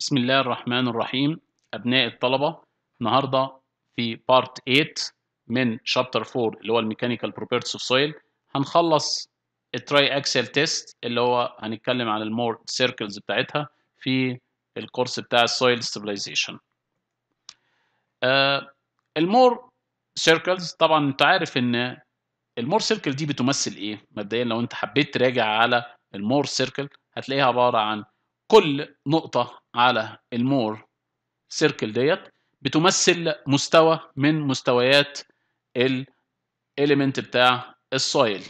بسم الله الرحمن الرحيم أبناء الطلبة النهاردة في بارت 8 من شابتر 4 اللي هو الميكانيكال بروبرتيز اوف سويل هنخلص التراي اكسل تيست اللي هو هنتكلم عن المور سيركلز بتاعتها في الكورس بتاع السويل آه، ستابلايزيشن المور سيركلز طبعا انت عارف ان المور سيركل دي بتمثل ايه مبدئيا لو انت حبيت تراجع على المور سيركل هتلاقيها عباره عن كل نقطة على المور سيركل ديت بتمثل مستوى من مستويات الاليمنت بتاع السويل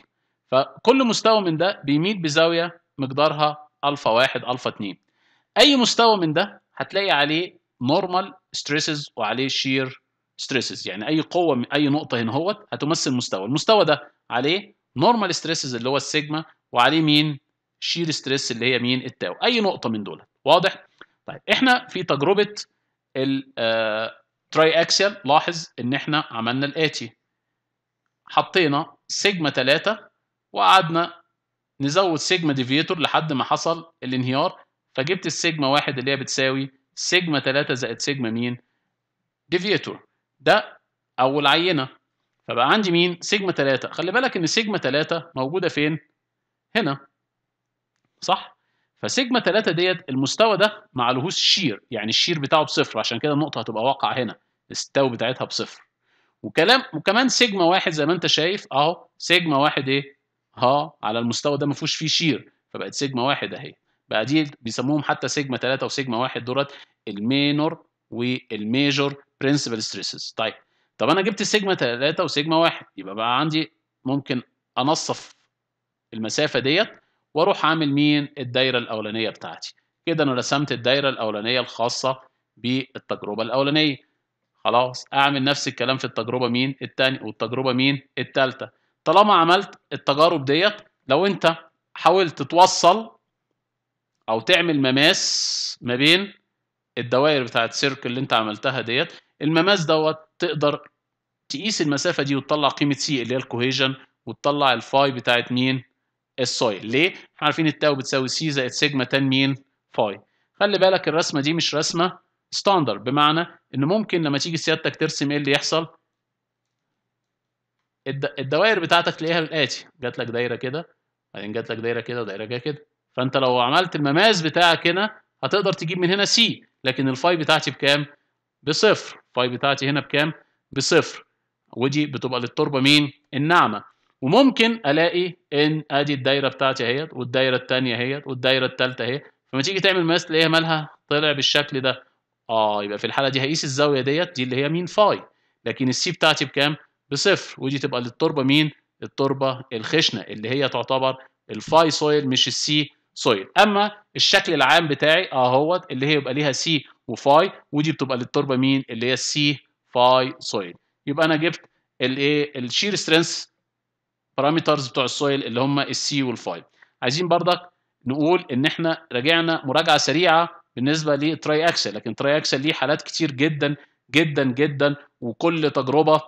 فكل مستوى من ده بيميل بزاوية مقدارها الفا واحد الفا اتنين اي مستوى من ده هتلاقي عليه نورمال ستريسز وعليه شير ستريسز يعني اي قوه من اي نقطه هنا هوت هتمثل مستوى المستوى ده عليه نورمال ستريسز اللي هو السيجما وعليه مين شير ستريس اللي هي مين التاو اي نقطه من دول واضح طيب احنا في تجربه تراي اكسل آه، لاحظ ان احنا عملنا الاتي حطينا سيجما 3 وقعدنا نزود سيجما ديفيتور لحد ما حصل الانهيار فجبت السيجما 1 اللي هي بتساوي سيجما 3 زائد سيجما مين ديفيتور ده اول عينه فبقى عندي مين سيجما 3 خلي بالك ان سيجما 3 موجوده فين هنا صح؟ فسيجما 3 ديت المستوى ده ما عليهوش شير يعني الشير بتاعه بصفر عشان كده النقطه هتبقى واقعه هنا الستاو بتاعتها بصفر وكلام وكمان سيجما واحد زي ما انت شايف اهو سيجما واحد ايه؟ ها على المستوى ده ما فيهوش فيه شير فبقت سيجما واحد اهي بقى دي بيسموهم حتى سيجما 3 وسيجما 1 دولت المينور والميجور برنسبل ستريسز طيب طب انا جبت سيجما 3 وسيجما 1 يبقى بقى عندي ممكن انصف المسافه ديت واروح عامل مين الدايره الاولانيه بتاعتي كده انا رسمت الدايره الاولانيه الخاصه بالتجربه الاولانيه خلاص اعمل نفس الكلام في التجربه مين الثاني والتجربه مين الثالثه طالما عملت التجارب ديت لو انت حاولت توصل او تعمل مماس ما بين الدوائر بتاعه سيركل اللي انت عملتها ديت المماس دوت تقدر تقيس المسافه دي وتطلع قيمه سي اللي هي الكوهيجن وتطلع الفاي بتاعت مين الصاي ليه؟ احنا عارفين التاو بتساوي سي زائد سيجما تان مين؟ فاي خلي بالك الرسمه دي مش رسمه ستاندر بمعنى ان ممكن لما تيجي سيادتك ترسم ايه اللي يحصل؟ الدوائر بتاعتك تلاقيها الاتي جات لك دايره كده بعدين جات لك دايره كده ودايره كده كده فانت لو عملت المماس بتاعك هنا هتقدر تجيب من هنا سي لكن الفاي بتاعتي بكام؟ بصفر الفاي بتاعتي هنا بكام؟ بصفر ودي بتبقى للتربه مين؟ الناعمه وممكن الاقي ان ادي الدايره بتاعتي اهيت والدايره الثانيه اهيت والدايره الثالثه اهي فلما تيجي تعمل مقاس تلاقيها مالها طلع بالشكل ده اه يبقى في الحاله دي هقيس الزاويه ديت دي اللي هي مين فاي لكن السي بتاعتي بكام بصفر ودي تبقى للتربه مين التربه الخشنه اللي هي تعتبر الفاي سويل مش السي سويل اما الشكل العام بتاعي اهوت آه، اللي هي يبقى ليها سي وفاي ودي بتبقى للتربه مين اللي هي السي فاي سويل يبقى انا جبت الايه الشير سترينث بارامترز بتوع السويل اللي هم السي والفاي عايزين برضك نقول ان احنا راجعنا مراجعه سريعه بالنسبه للتراي اكسل لكن تراي اكسل ليه حالات كتير جدا جدا جدا وكل تجربه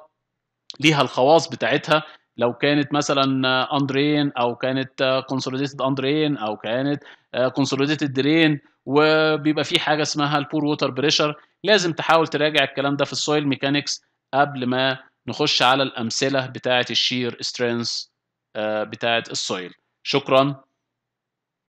ليها الخواص بتاعتها لو كانت مثلا اندرين او كانت كونسوليديتد اندرين او كانت كونسوليديتد درين وبيبقى في حاجه اسمها البور ووتر بريشر لازم تحاول تراجع الكلام ده في السويل ميكانكس قبل ما نخش على الامثله بتاعه الشير سترينث آه، بتاعه السويل شكرا